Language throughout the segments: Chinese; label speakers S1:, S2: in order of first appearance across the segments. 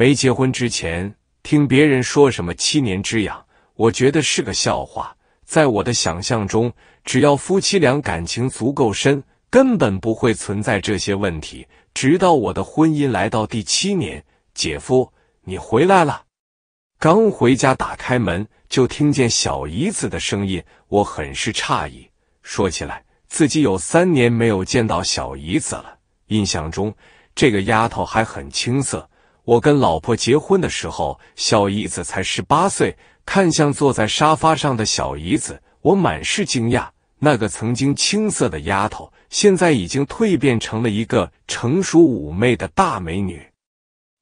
S1: 没结婚之前，听别人说什么七年之痒，我觉得是个笑话。在我的想象中，只要夫妻俩感情足够深，根本不会存在这些问题。直到我的婚姻来到第七年，姐夫，你回来了。刚回家打开门，就听见小姨子的声音，我很是诧异。说起来，自己有三年没有见到小姨子了，印象中这个丫头还很青涩。我跟老婆结婚的时候，小姨子才十八岁。看向坐在沙发上的小姨子，我满是惊讶。那个曾经青涩的丫头，现在已经蜕变成了一个成熟妩媚的大美女。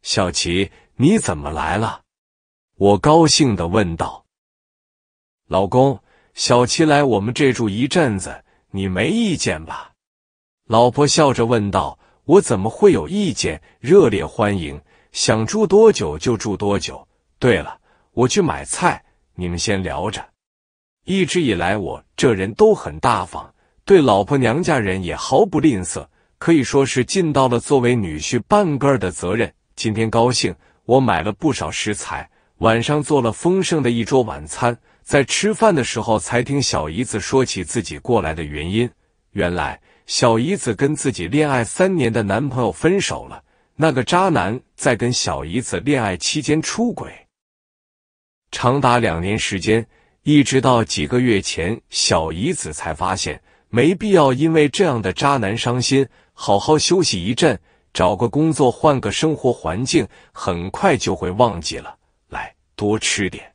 S1: 小琪，你怎么来了？我高兴的问道。老公，小琪来我们这住一阵子，你没意见吧？老婆笑着问道。我怎么会有意见？热烈欢迎。想住多久就住多久。对了，我去买菜，你们先聊着。一直以来，我这人都很大方，对老婆娘家人也毫不吝啬，可以说是尽到了作为女婿半个的责任。今天高兴，我买了不少食材，晚上做了丰盛的一桌晚餐。在吃饭的时候，才听小姨子说起自己过来的原因。原来，小姨子跟自己恋爱三年的男朋友分手了。那个渣男在跟小姨子恋爱期间出轨，长达两年时间，一直到几个月前，小姨子才发现。没必要因为这样的渣男伤心，好好休息一阵，找个工作，换个生活环境，很快就会忘记了。来，多吃点。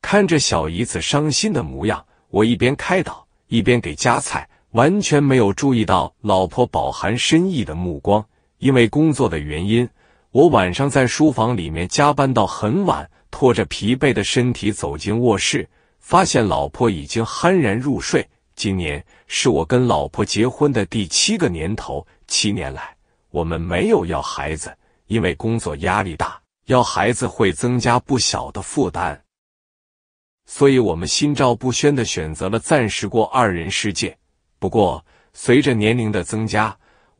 S1: 看着小姨子伤心的模样，我一边开导，一边给夹菜，完全没有注意到老婆饱含深意的目光。因为工作的原因，我晚上在书房里面加班到很晚，拖着疲惫的身体走进卧室，发现老婆已经酣然入睡。今年是我跟老婆结婚的第七个年头，七年来我们没有要孩子，因为工作压力大，要孩子会增加不小的负担，所以我们心照不宣的选择了暂时过二人世界。不过随着年龄的增加，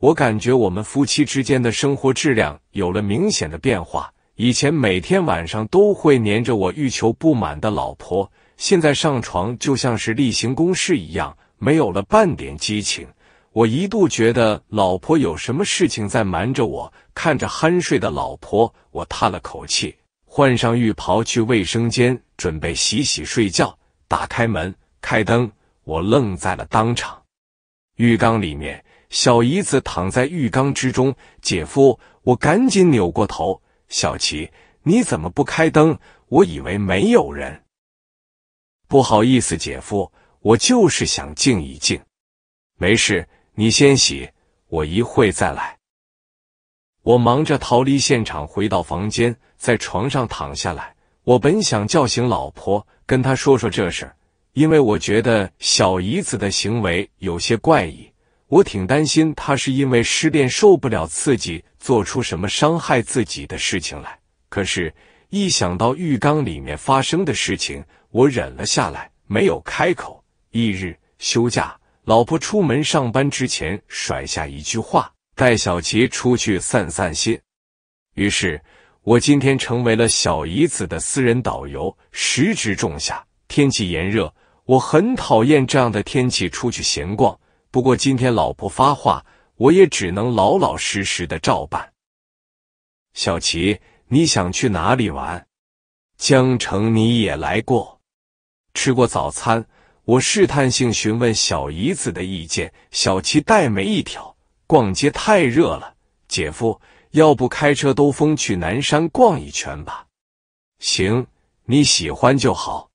S1: 我感觉我们夫妻之间的生活质量有了明显的变化。以前每天晚上都会粘着我欲求不满的老婆，现在上床就像是例行公事一样，没有了半点激情。我一度觉得老婆有什么事情在瞒着我。看着酣睡的老婆，我叹了口气，换上浴袍去卫生间准备洗洗睡觉。打开门，开灯，我愣在了当场。浴缸里面。小姨子躺在浴缸之中，姐夫，我赶紧扭过头。小琪，你怎么不开灯？我以为没有人。不好意思，姐夫，我就是想静一静。没事，你先洗，我一会再来。我忙着逃离现场，回到房间，在床上躺下来。我本想叫醒老婆，跟她说说这事因为我觉得小姨子的行为有些怪异。我挺担心他是因为失恋受不了刺激，做出什么伤害自己的事情来。可是，一想到浴缸里面发生的事情，我忍了下来，没有开口。翌日休假，老婆出门上班之前甩下一句话：“带小琪出去散散心。”于是，我今天成为了小姨子的私人导游。时值仲夏，天气炎热，我很讨厌这样的天气出去闲逛。不过今天老婆发话，我也只能老老实实的照办。小琪，你想去哪里玩？江城你也来过，吃过早餐，我试探性询问小姨子的意见。小琪黛眉一挑，逛街太热了。姐夫，要不开车兜风去南山逛一圈吧？行，你喜欢就好。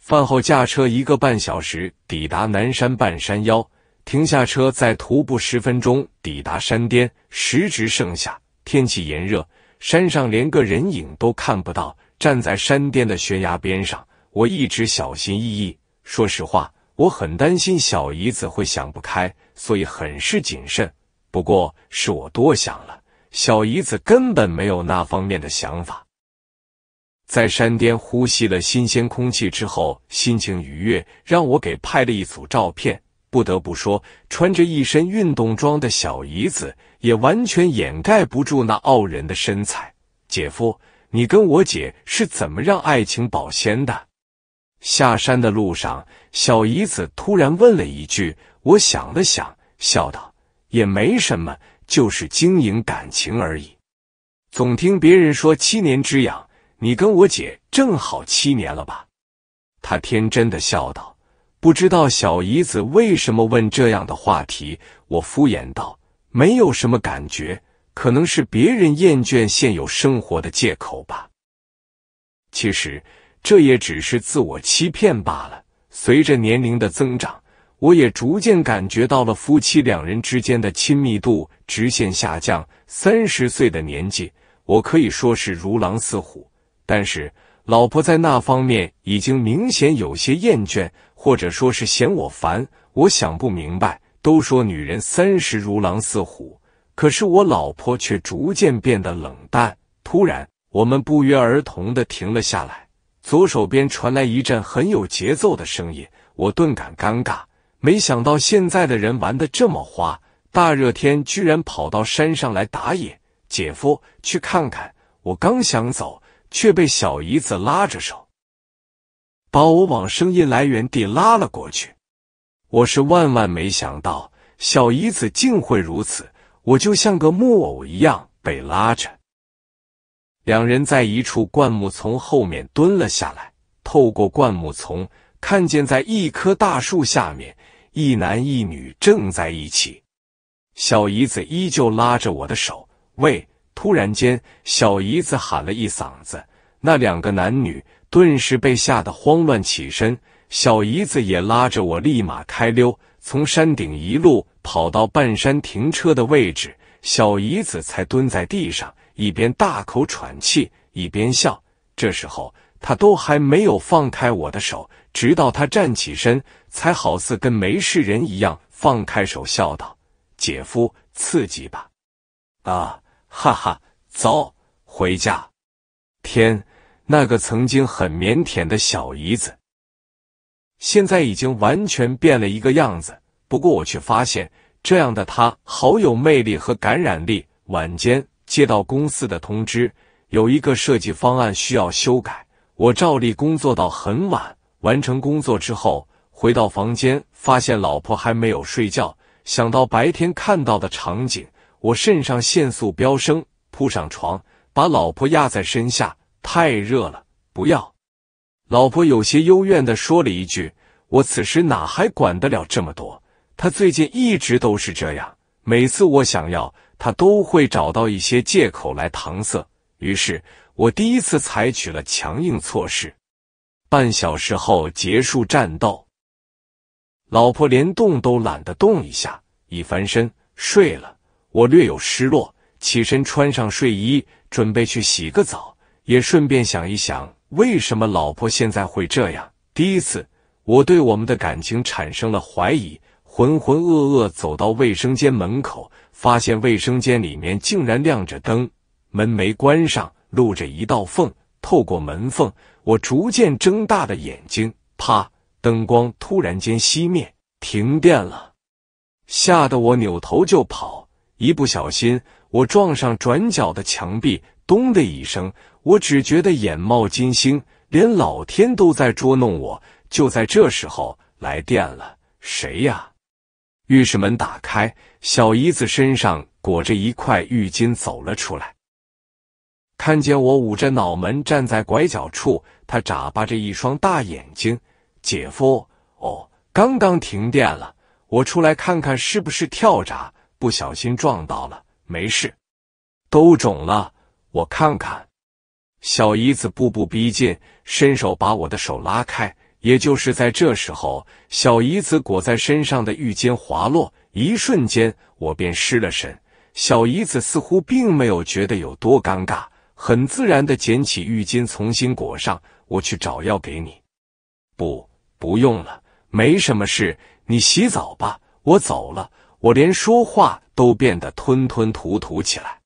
S1: 饭后驾车一个半小时，抵达南山半山腰。停下车，再徒步十分钟抵达山巅。时值盛夏，天气炎热，山上连个人影都看不到。站在山巅的悬崖边上，我一直小心翼翼。说实话，我很担心小姨子会想不开，所以很是谨慎。不过是我多想了，小姨子根本没有那方面的想法。在山巅呼吸了新鲜空气之后，心情愉悦，让我给拍了一组照片。不得不说，穿着一身运动装的小姨子也完全掩盖不住那傲人的身材。姐夫，你跟我姐是怎么让爱情保鲜的？下山的路上，小姨子突然问了一句。我想了想，笑道：“也没什么，就是经营感情而已。”总听别人说七年之痒，你跟我姐正好七年了吧？她天真的笑道。不知道小姨子为什么问这样的话题，我敷衍道：“没有什么感觉，可能是别人厌倦现有生活的借口吧。”其实这也只是自我欺骗罢了。随着年龄的增长，我也逐渐感觉到了夫妻两人之间的亲密度直线下降。三十岁的年纪，我可以说是如狼似虎，但是老婆在那方面已经明显有些厌倦。或者说是嫌我烦，我想不明白。都说女人三十如狼似虎，可是我老婆却逐渐变得冷淡。突然，我们不约而同的停了下来，左手边传来一阵很有节奏的声音，我顿感尴尬。没想到现在的人玩的这么花，大热天居然跑到山上来打野。姐夫，去看看。我刚想走，却被小姨子拉着手。把我往声音来源地拉了过去，我是万万没想到小姨子竟会如此，我就像个木偶一样被拉着。两人在一处灌木丛后面蹲了下来，透过灌木丛看见，在一棵大树下面，一男一女正在一起。小姨子依旧拉着我的手，喂！突然间，小姨子喊了一嗓子，那两个男女。顿时被吓得慌乱起身，小姨子也拉着我立马开溜，从山顶一路跑到半山停车的位置，小姨子才蹲在地上，一边大口喘气，一边笑。这时候她都还没有放开我的手，直到她站起身，才好似跟没事人一样放开手，笑道：“姐夫，刺激吧？啊，哈哈，走，回家。”天。那个曾经很腼腆的小姨子，现在已经完全变了一个样子。不过我却发现，这样的她好有魅力和感染力。晚间接到公司的通知，有一个设计方案需要修改，我照例工作到很晚。完成工作之后，回到房间，发现老婆还没有睡觉。想到白天看到的场景，我肾上腺素飙升，扑上床，把老婆压在身下。太热了，不要。”老婆有些幽怨的说了一句。我此时哪还管得了这么多？他最近一直都是这样，每次我想要，他都会找到一些借口来搪塞。于是，我第一次采取了强硬措施。半小时后结束战斗，老婆连动都懒得动一下，一翻身睡了。我略有失落，起身穿上睡衣，准备去洗个澡。也顺便想一想，为什么老婆现在会这样？第一次，我对我们的感情产生了怀疑。浑浑噩噩走到卫生间门口，发现卫生间里面竟然亮着灯，门没关上，露着一道缝。透过门缝，我逐渐睁大的眼睛。啪！灯光突然间熄灭，停电了，吓得我扭头就跑。一不小心，我撞上转角的墙壁，咚的一声。我只觉得眼冒金星，连老天都在捉弄我。就在这时候，来电了，谁呀？浴室门打开，小姨子身上裹着一块浴巾走了出来，看见我捂着脑门站在拐角处，她眨巴着一双大眼睛：“姐夫，哦，刚刚停电了，我出来看看是不是跳闸，不小心撞到了，没事，都肿了，我看看。”小姨子步步逼近，伸手把我的手拉开。也就是在这时候，小姨子裹在身上的浴巾滑落，一瞬间我便失了神。小姨子似乎并没有觉得有多尴尬，很自然的捡起浴巾重新裹上。我去找药给你，不，不用了，没什么事，你洗澡吧。我走了，我连说话都变得吞吞吐吐起来，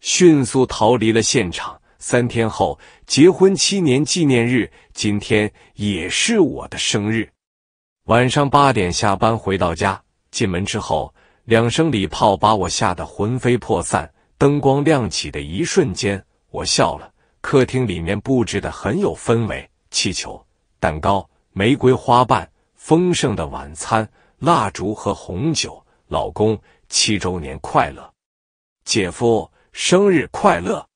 S1: 迅速逃离了现场。三天后，结婚七年纪念日，今天也是我的生日。晚上八点下班回到家，进门之后，两声礼炮把我吓得魂飞魄散。灯光亮起的一瞬间，我笑了。客厅里面布置的很有氛围，气球、蛋糕、玫瑰花瓣、丰盛的晚餐、蜡烛和红酒。老公，七周年快乐！姐夫，生日快乐！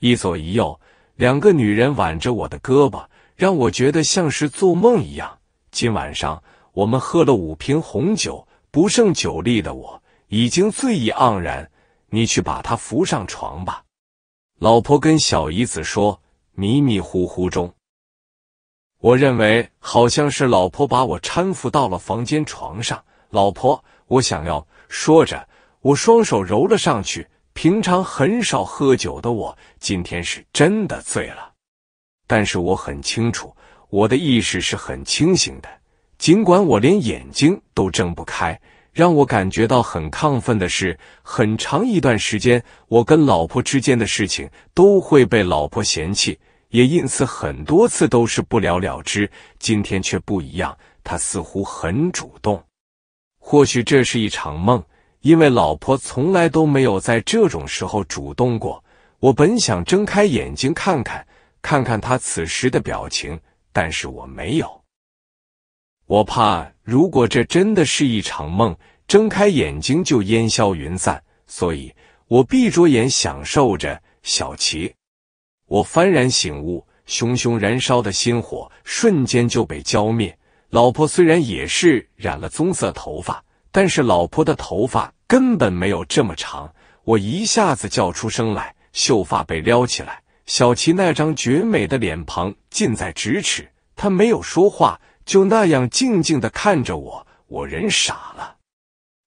S1: 一左一右，两个女人挽着我的胳膊，让我觉得像是做梦一样。今晚上我们喝了五瓶红酒，不胜酒力的我已经醉意盎然。你去把她扶上床吧，老婆跟小姨子说。迷迷糊糊中，我认为好像是老婆把我搀扶到了房间床上。老婆，我想要说着，我双手揉了上去。平常很少喝酒的我，今天是真的醉了。但是我很清楚，我的意识是很清醒的，尽管我连眼睛都睁不开。让我感觉到很亢奋的是，很长一段时间，我跟老婆之间的事情都会被老婆嫌弃，也因此很多次都是不了了之。今天却不一样，她似乎很主动。或许这是一场梦。因为老婆从来都没有在这种时候主动过，我本想睁开眼睛看看，看看她此时的表情，但是我没有，我怕如果这真的是一场梦，睁开眼睛就烟消云散，所以我闭着眼享受着小琪。我幡然醒悟，熊熊燃烧的心火瞬间就被浇灭。老婆虽然也是染了棕色头发。但是老婆的头发根本没有这么长，我一下子叫出声来，秀发被撩起来，小琪那张绝美的脸庞近在咫尺，她没有说话，就那样静静的看着我，我人傻了。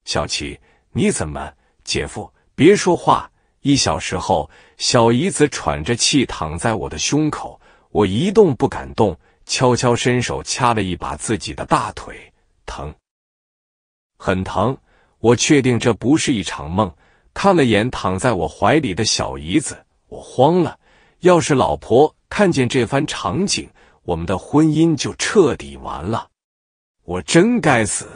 S1: 小琪，你怎么？姐夫，别说话。一小时后，小姨子喘着气躺在我的胸口，我一动不敢动，悄悄伸手掐了一把自己的大腿，疼。很疼，我确定这不是一场梦。看了眼躺在我怀里的小姨子，我慌了。要是老婆看见这番场景，我们的婚姻就彻底完了。我真该死，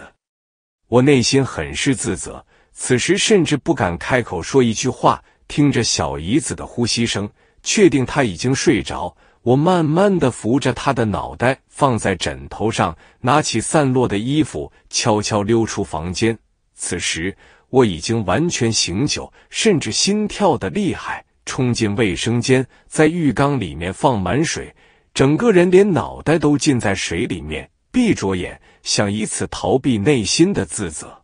S1: 我内心很是自责。此时甚至不敢开口说一句话，听着小姨子的呼吸声，确定她已经睡着。我慢慢的扶着他的脑袋放在枕头上，拿起散落的衣服，悄悄溜出房间。此时我已经完全醒酒，甚至心跳的厉害。冲进卫生间，在浴缸里面放满水，整个人连脑袋都浸在水里面，闭着眼，想以此逃避内心的自责。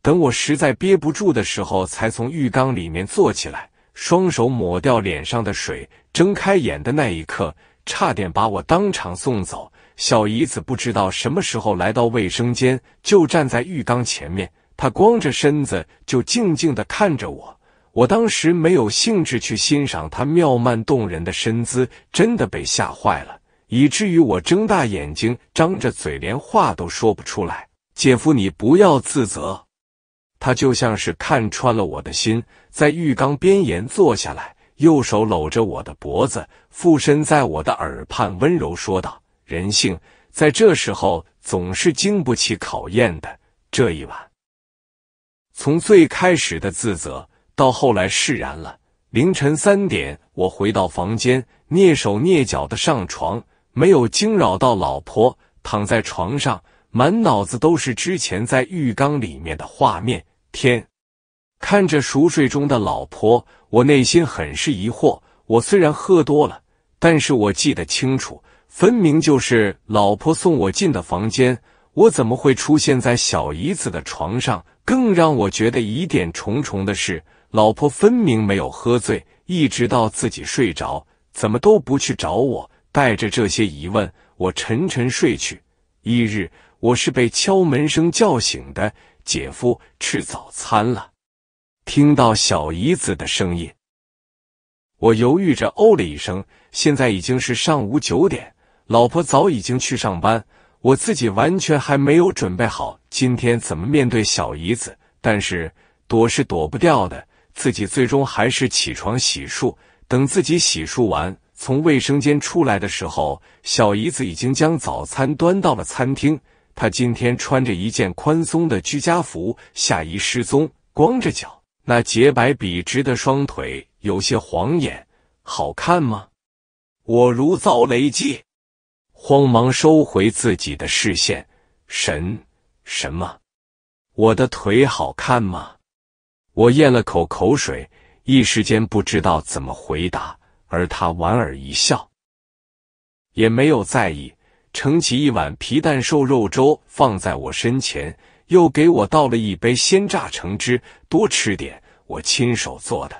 S1: 等我实在憋不住的时候，才从浴缸里面坐起来。双手抹掉脸上的水，睁开眼的那一刻，差点把我当场送走。小姨子不知道什么时候来到卫生间，就站在浴缸前面。她光着身子，就静静的看着我。我当时没有兴致去欣赏她妙曼动人的身姿，真的被吓坏了，以至于我睁大眼睛，张着嘴，连话都说不出来。姐夫，你不要自责。他就像是看穿了我的心，在浴缸边沿坐下来，右手搂着我的脖子，附身在我的耳畔，温柔说道：“人性在这时候总是经不起考验的。”这一晚，从最开始的自责到后来释然了。凌晨三点，我回到房间，蹑手蹑脚的上床，没有惊扰到老婆。躺在床上，满脑子都是之前在浴缸里面的画面。天，看着熟睡中的老婆，我内心很是疑惑。我虽然喝多了，但是我记得清楚，分明就是老婆送我进的房间，我怎么会出现在小姨子的床上？更让我觉得疑点重重的是，老婆分明没有喝醉，一直到自己睡着，怎么都不去找我。带着这些疑问，我沉沉睡去。翌日，我是被敲门声叫醒的。姐夫吃早餐了，听到小姨子的声音，我犹豫着哦了一声。现在已经是上午九点，老婆早已经去上班，我自己完全还没有准备好今天怎么面对小姨子。但是躲是躲不掉的，自己最终还是起床洗漱。等自己洗漱完，从卫生间出来的时候，小姨子已经将早餐端到了餐厅。他今天穿着一件宽松的居家服，下衣失踪，光着脚，那洁白笔直的双腿有些晃眼，好看吗？我如遭雷击，慌忙收回自己的视线。神什么？我的腿好看吗？我咽了口口水，一时间不知道怎么回答。而他莞尔一笑，也没有在意。盛起一碗皮蛋瘦肉粥放在我身前，又给我倒了一杯鲜榨橙汁。多吃点，我亲手做的。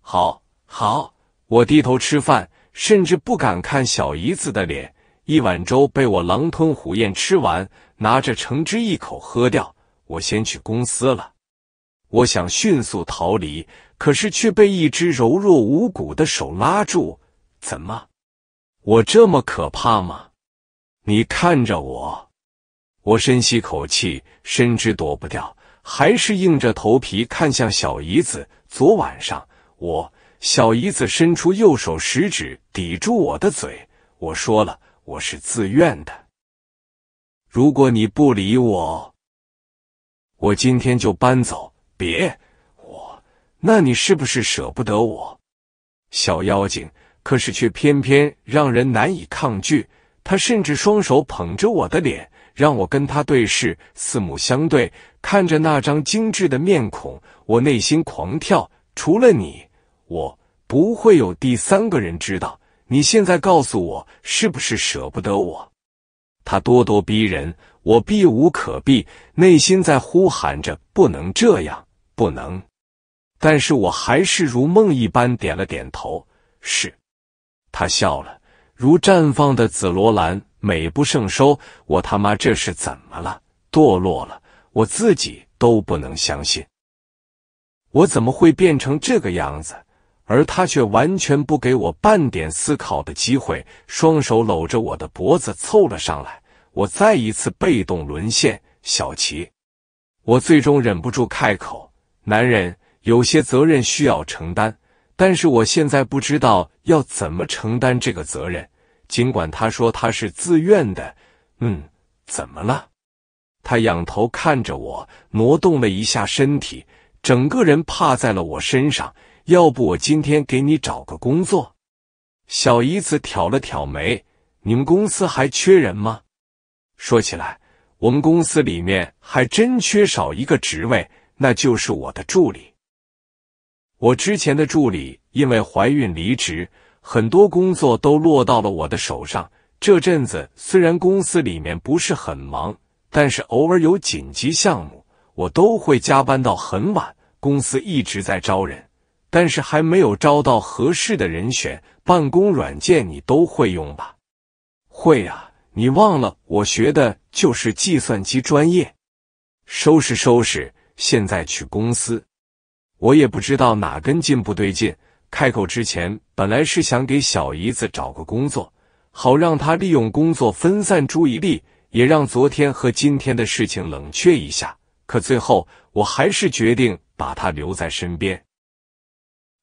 S1: 好，好，我低头吃饭，甚至不敢看小姨子的脸。一碗粥被我狼吞虎咽吃完，拿着橙汁一口喝掉。我先去公司了。我想迅速逃离，可是却被一只柔弱无骨的手拉住。怎么？我这么可怕吗？你看着我，我深吸口气，深知躲不掉，还是硬着头皮看向小姨子。昨晚上，我小姨子伸出右手食指抵住我的嘴，我说了，我是自愿的。如果你不理我，我今天就搬走。别我，那你是不是舍不得我？小妖精，可是却偏偏让人难以抗拒。他甚至双手捧着我的脸，让我跟他对视，四目相对，看着那张精致的面孔，我内心狂跳。除了你，我不会有第三个人知道。你现在告诉我，是不是舍不得我？他咄咄逼人，我避无可避，内心在呼喊着：不能这样，不能！但是我还是如梦一般点了点头。是他笑了。如绽放的紫罗兰，美不胜收。我他妈这是怎么了？堕落了，我自己都不能相信。我怎么会变成这个样子？而他却完全不给我半点思考的机会，双手搂着我的脖子凑了上来，我再一次被动沦陷。小琪，我最终忍不住开口：“男人有些责任需要承担。”但是我现在不知道要怎么承担这个责任，尽管他说他是自愿的。嗯，怎么了？他仰头看着我，挪动了一下身体，整个人趴在了我身上。要不我今天给你找个工作？小姨子挑了挑眉：“你们公司还缺人吗？”说起来，我们公司里面还真缺少一个职位，那就是我的助理。我之前的助理因为怀孕离职，很多工作都落到了我的手上。这阵子虽然公司里面不是很忙，但是偶尔有紧急项目，我都会加班到很晚。公司一直在招人，但是还没有招到合适的人选。办公软件你都会用吧？会呀，你忘了我学的就是计算机专业。收拾收拾，现在去公司。我也不知道哪根筋不对劲。开口之前，本来是想给小姨子找个工作，好让她利用工作分散注意力，也让昨天和今天的事情冷却一下。可最后，我还是决定把她留在身边。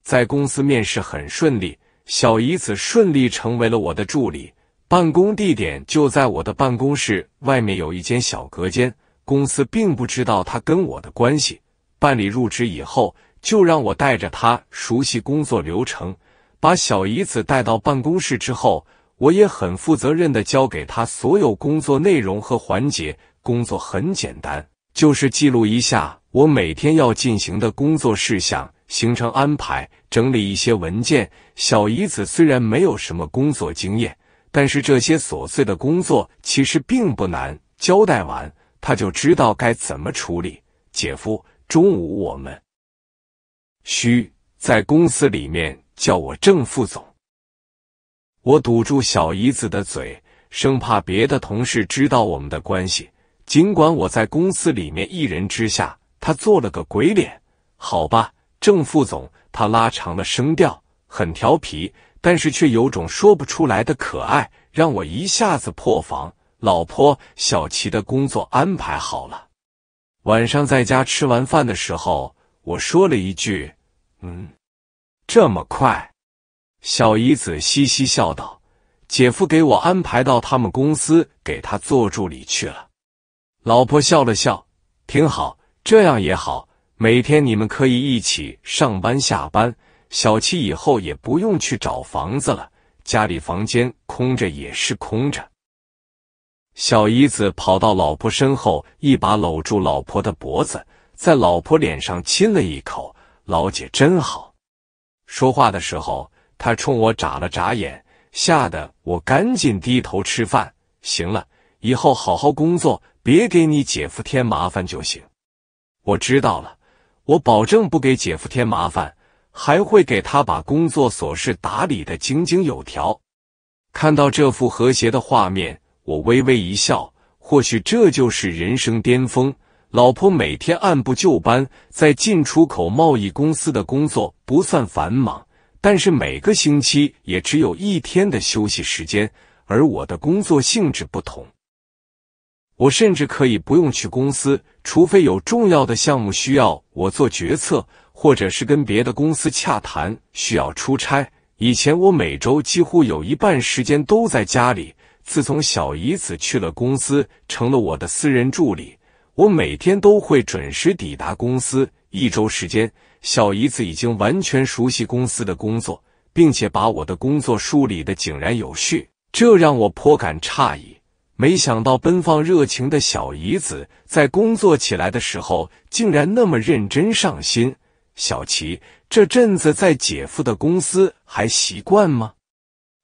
S1: 在公司面试很顺利，小姨子顺利成为了我的助理。办公地点就在我的办公室外面有一间小隔间，公司并不知道她跟我的关系。办理入职以后，就让我带着他熟悉工作流程。把小姨子带到办公室之后，我也很负责任的交给他所有工作内容和环节。工作很简单，就是记录一下我每天要进行的工作事项、行程安排、整理一些文件。小姨子虽然没有什么工作经验，但是这些琐碎的工作其实并不难。交代完，他就知道该怎么处理。姐夫。中午我们，嘘，在公司里面叫我郑副总。我堵住小姨子的嘴，生怕别的同事知道我们的关系。尽管我在公司里面一人之下，他做了个鬼脸。好吧，郑副总，他拉长了声调，很调皮，但是却有种说不出来的可爱，让我一下子破防。老婆，小齐的工作安排好了。晚上在家吃完饭的时候，我说了一句：“嗯，这么快。”小姨子嘻嘻笑道：“姐夫给我安排到他们公司给他做助理去了。”老婆笑了笑：“挺好，这样也好，每天你们可以一起上班下班。小七以后也不用去找房子了，家里房间空着也是空着。”小姨子跑到老婆身后，一把搂住老婆的脖子，在老婆脸上亲了一口。“老姐真好。”说话的时候，他冲我眨了眨眼，吓得我赶紧低头吃饭。行了，以后好好工作，别给你姐夫添麻烦就行。我知道了，我保证不给姐夫添麻烦，还会给他把工作琐事打理的井井有条。看到这幅和谐的画面。我微微一笑，或许这就是人生巅峰。老婆每天按部就班在进出口贸易公司的工作不算繁忙，但是每个星期也只有一天的休息时间。而我的工作性质不同，我甚至可以不用去公司，除非有重要的项目需要我做决策，或者是跟别的公司洽谈需要出差。以前我每周几乎有一半时间都在家里。自从小姨子去了公司，成了我的私人助理，我每天都会准时抵达公司。一周时间，小姨子已经完全熟悉公司的工作，并且把我的工作梳理的井然有序，这让我颇感诧异。没想到奔放热情的小姨子，在工作起来的时候竟然那么认真上心。小齐，这阵子在姐夫的公司还习惯吗？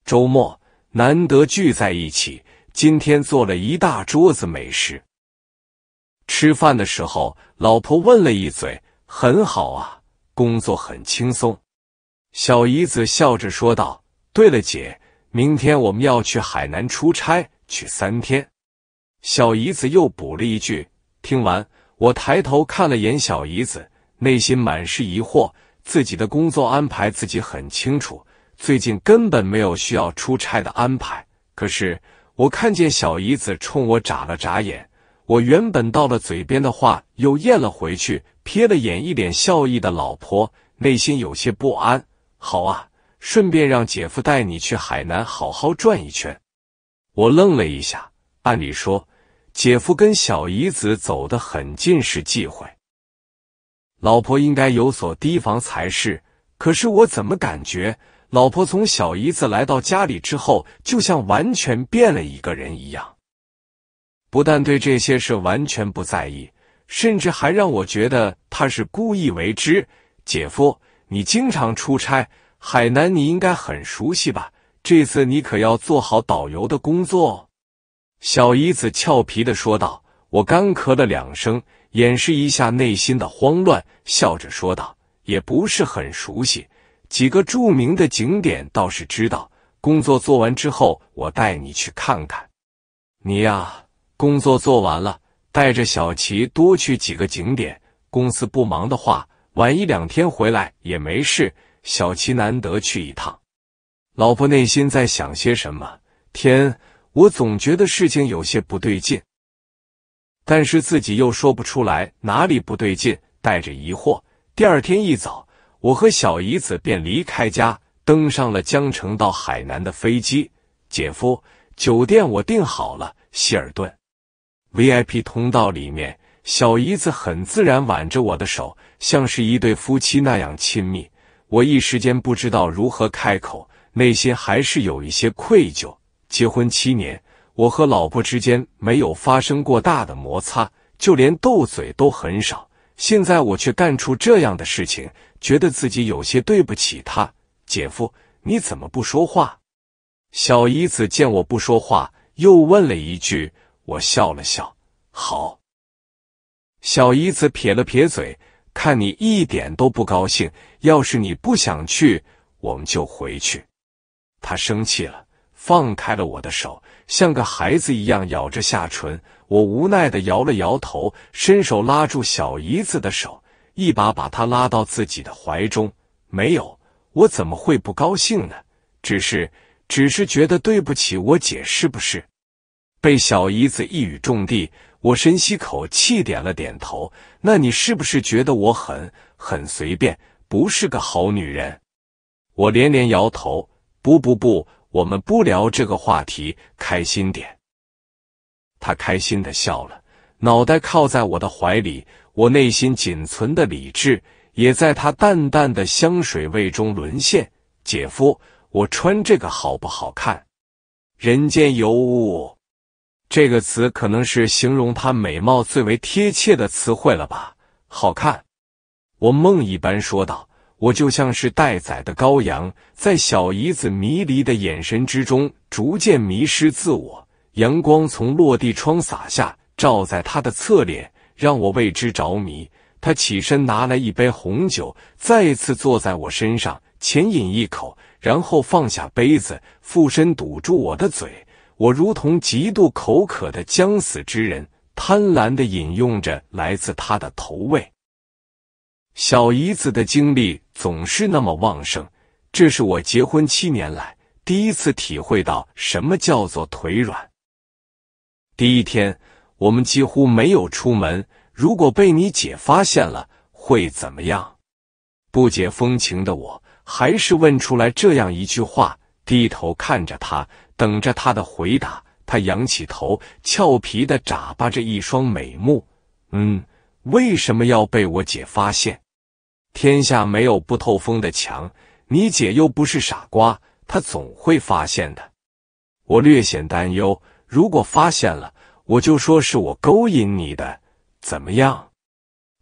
S1: 周末。难得聚在一起，今天做了一大桌子美食。吃饭的时候，老婆问了一嘴：“很好啊，工作很轻松。”小姨子笑着说道：“对了，姐，明天我们要去海南出差，去三天。”小姨子又补了一句。听完，我抬头看了眼小姨子，内心满是疑惑，自己的工作安排自己很清楚。最近根本没有需要出差的安排，可是我看见小姨子冲我眨了眨眼，我原本到了嘴边的话又咽了回去，瞥了眼一脸笑意的老婆，内心有些不安。好啊，顺便让姐夫带你去海南好好转一圈。我愣了一下，按理说姐夫跟小姨子走得很近是忌讳，老婆应该有所提防才是，可是我怎么感觉？老婆从小姨子来到家里之后，就像完全变了一个人一样，不但对这些事完全不在意，甚至还让我觉得他是故意为之。姐夫，你经常出差，海南你应该很熟悉吧？这次你可要做好导游的工作。”小姨子俏皮的说道。我干咳了两声，掩饰一下内心的慌乱，笑着说道：“也不是很熟悉。”几个著名的景点倒是知道。工作做完之后，我带你去看看。你呀，工作做完了，带着小齐多去几个景点。公司不忙的话，晚一两天回来也没事。小齐难得去一趟。老婆内心在想些什么？天，我总觉得事情有些不对劲，但是自己又说不出来哪里不对劲，带着疑惑。第二天一早。我和小姨子便离开家，登上了江城到海南的飞机。姐夫，酒店我订好了，希尔顿，VIP 通道里面，小姨子很自然挽着我的手，像是一对夫妻那样亲密。我一时间不知道如何开口，内心还是有一些愧疚。结婚七年，我和老婆之间没有发生过大的摩擦，就连斗嘴都很少。现在我却干出这样的事情。觉得自己有些对不起他，姐夫，你怎么不说话？小姨子见我不说话，又问了一句。我笑了笑，好。小姨子撇了撇嘴，看你一点都不高兴。要是你不想去，我们就回去。她生气了，放开了我的手，像个孩子一样咬着下唇。我无奈的摇了摇头，伸手拉住小姨子的手。一把把他拉到自己的怀中，没有，我怎么会不高兴呢？只是，只是觉得对不起我姐，是不是？被小姨子一语中的，我深吸口气，点了点头。那你是不是觉得我很，很随便，不是个好女人？我连连摇头，不不不，我们不聊这个话题，开心点。他开心的笑了，脑袋靠在我的怀里。我内心仅存的理智也在他淡淡的香水味中沦陷。姐夫，我穿这个好不好看？人间尤物，这个词可能是形容她美貌最为贴切的词汇了吧？好看。我梦一般说道，我就像是待宰的羔羊，在小姨子迷离的眼神之中逐渐迷失自我。阳光从落地窗洒下，照在她的侧脸。让我为之着迷。他起身拿来一杯红酒，再次坐在我身上，浅饮一口，然后放下杯子，附身堵住我的嘴。我如同极度口渴的将死之人，贪婪的饮用着来自他的投喂。小姨子的精力总是那么旺盛，这是我结婚七年来第一次体会到什么叫做腿软。第一天。我们几乎没有出门，如果被你姐发现了会怎么样？不解风情的我，还是问出来这样一句话。低头看着他，等着他的回答。他仰起头，俏皮的眨巴着一双美目。嗯，为什么要被我姐发现？天下没有不透风的墙，你姐又不是傻瓜，她总会发现的。我略显担忧，如果发现了。我就说是我勾引你的，怎么样？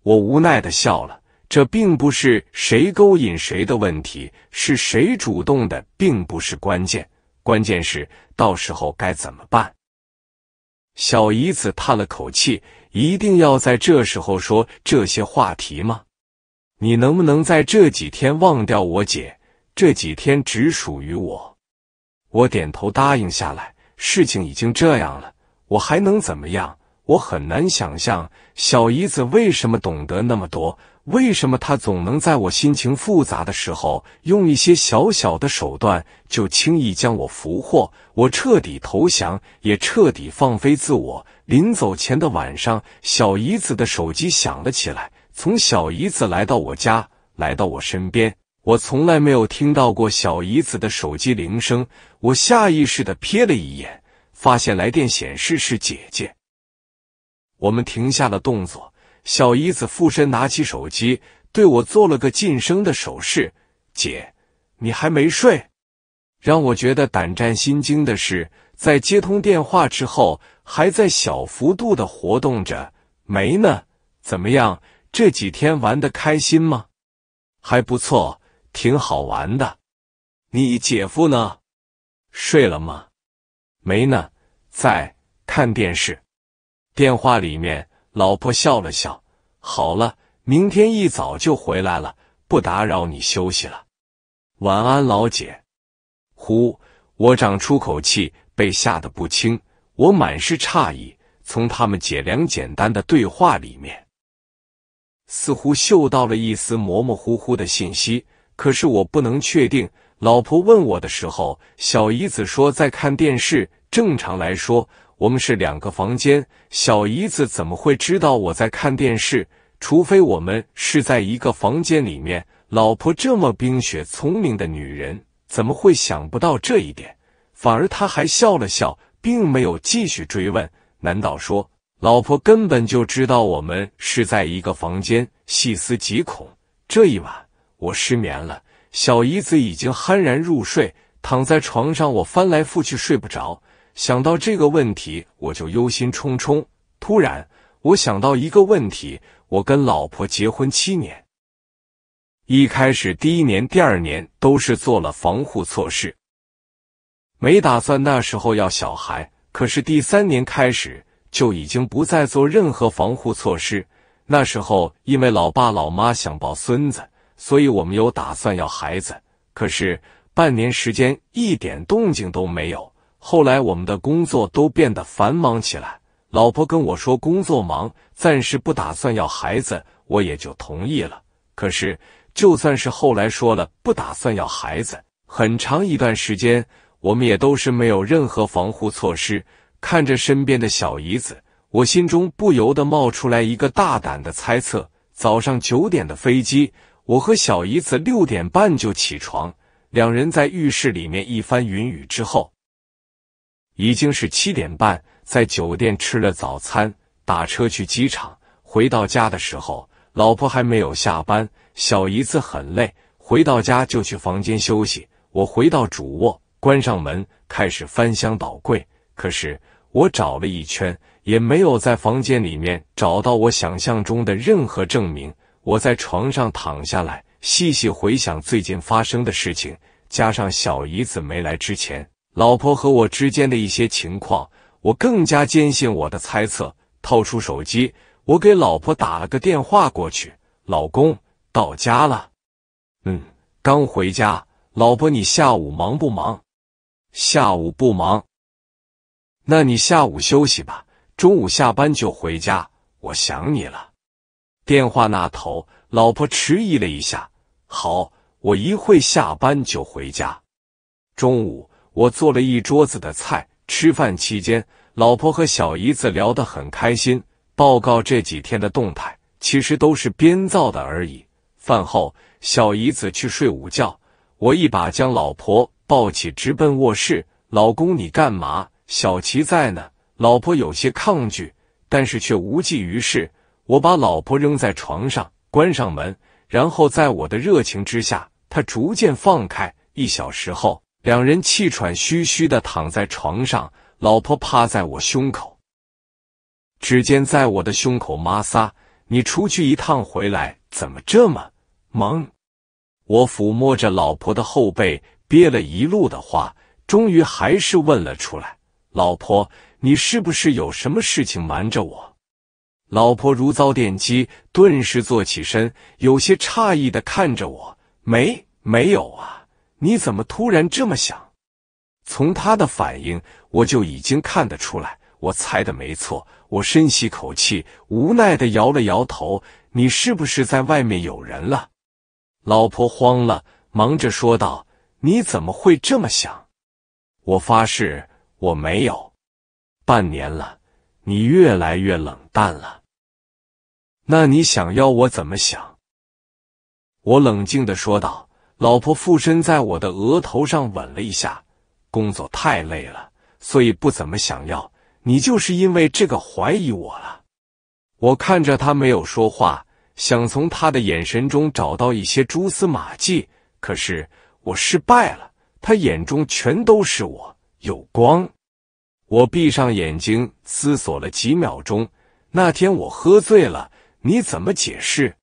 S1: 我无奈的笑了。这并不是谁勾引谁的问题，是谁主动的并不是关键，关键是到时候该怎么办。小姨子叹了口气：“一定要在这时候说这些话题吗？你能不能在这几天忘掉我姐？这几天只属于我。”我点头答应下来。事情已经这样了。我还能怎么样？我很难想象小姨子为什么懂得那么多，为什么她总能在我心情复杂的时候，用一些小小的手段就轻易将我俘获，我彻底投降，也彻底放飞自我。临走前的晚上，小姨子的手机响了起来。从小姨子来到我家，来到我身边，我从来没有听到过小姨子的手机铃声。我下意识的瞥了一眼。发现来电显示是姐姐，我们停下了动作。小姨子附身拿起手机，对我做了个噤声的手势：“姐，你还没睡？”让我觉得胆战心惊的是，在接通电话之后，还在小幅度的活动着。没呢？怎么样？这几天玩的开心吗？还不错，挺好玩的。你姐夫呢？睡了吗？没呢，在看电视。电话里面，老婆笑了笑，好了，明天一早就回来了，不打扰你休息了，晚安，老姐。呼，我长出口气，被吓得不轻。我满是诧异，从他们姐俩简单的对话里面，似乎嗅到了一丝模模糊糊的信息，可是我不能确定。老婆问我的时候，小姨子说在看电视。正常来说，我们是两个房间，小姨子怎么会知道我在看电视？除非我们是在一个房间里面。老婆这么冰雪聪明的女人，怎么会想不到这一点？反而她还笑了笑，并没有继续追问。难道说老婆根本就知道我们是在一个房间？细思极恐。这一晚我失眠了，小姨子已经酣然入睡，躺在床上，我翻来覆去睡不着。想到这个问题，我就忧心忡忡。突然，我想到一个问题：我跟老婆结婚七年，一开始第一年、第二年都是做了防护措施，没打算那时候要小孩。可是第三年开始就已经不再做任何防护措施。那时候因为老爸老妈想抱孙子，所以我们有打算要孩子。可是半年时间一点动静都没有。后来我们的工作都变得繁忙起来，老婆跟我说工作忙，暂时不打算要孩子，我也就同意了。可是就算是后来说了不打算要孩子，很长一段时间我们也都是没有任何防护措施。看着身边的小姨子，我心中不由得冒出来一个大胆的猜测：早上九点的飞机，我和小姨子六点半就起床，两人在浴室里面一番云雨之后。已经是七点半，在酒店吃了早餐，打车去机场。回到家的时候，老婆还没有下班，小姨子很累，回到家就去房间休息。我回到主卧，关上门，开始翻箱倒柜。可是我找了一圈，也没有在房间里面找到我想象中的任何证明。我在床上躺下来，细细回想最近发生的事情，加上小姨子没来之前。老婆和我之间的一些情况，我更加坚信我的猜测。掏出手机，我给老婆打了个电话过去：“老公，到家了。”“嗯，刚回家。”“老婆，你下午忙不忙？”“下午不忙。”“那你下午休息吧，中午下班就回家。”“我想你了。”电话那头，老婆迟疑了一下：“好，我一会下班就回家。”“中午。”我做了一桌子的菜，吃饭期间，老婆和小姨子聊得很开心。报告这几天的动态，其实都是编造的而已。饭后，小姨子去睡午觉，我一把将老婆抱起，直奔卧室。老公，你干嘛？小琪在呢。老婆有些抗拒，但是却无济于事。我把老婆扔在床上，关上门，然后在我的热情之下，她逐渐放开。一小时后。两人气喘吁吁的躺在床上，老婆趴在我胸口，指尖在我的胸口摩挲。你出去一趟回来怎么这么忙？我抚摸着老婆的后背，憋了一路的话，终于还是问了出来：“老婆，你是不是有什么事情瞒着我？”老婆如遭电击，顿时坐起身，有些诧异的看着我：“没，没有啊。”你怎么突然这么想？从他的反应，我就已经看得出来。我猜的没错。我深吸口气，无奈的摇了摇头。你是不是在外面有人了？老婆慌了，忙着说道：“你怎么会这么想？”我发誓我没有。半年了，你越来越冷淡了。那你想要我怎么想？我冷静的说道。老婆附身在我的额头上吻了一下，工作太累了，所以不怎么想要你。就是因为这个怀疑我了。我看着他没有说话，想从他的眼神中找到一些蛛丝马迹，可是我失败了。他眼中全都是我，有光。我闭上眼睛思索了几秒钟。那天我喝醉了，你怎么解释？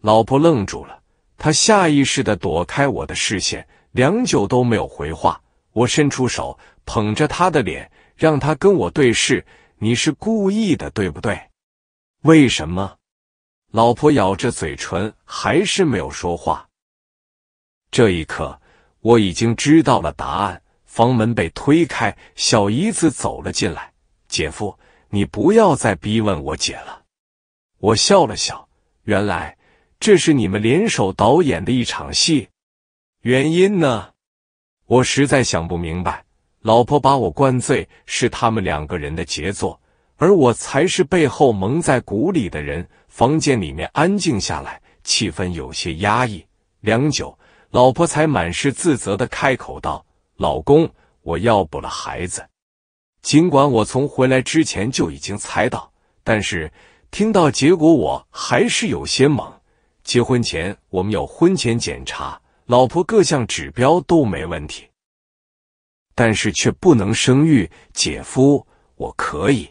S1: 老婆愣住了。他下意识的躲开我的视线，良久都没有回话。我伸出手捧着他的脸，让他跟我对视。“你是故意的，对不对？”“为什么？”老婆咬着嘴唇，还是没有说话。这一刻，我已经知道了答案。房门被推开，小姨子走了进来。“姐夫，你不要再逼问我姐了。”我笑了笑，原来。这是你们联手导演的一场戏，原因呢？我实在想不明白。老婆把我灌醉，是他们两个人的杰作，而我才是背后蒙在鼓里的人。房间里面安静下来，气氛有些压抑。良久，老婆才满是自责的开口道：“老公，我要不了孩子。”尽管我从回来之前就已经猜到，但是听到结果，我还是有些懵。结婚前我们有婚前检查，老婆各项指标都没问题，但是却不能生育。姐夫，我可以。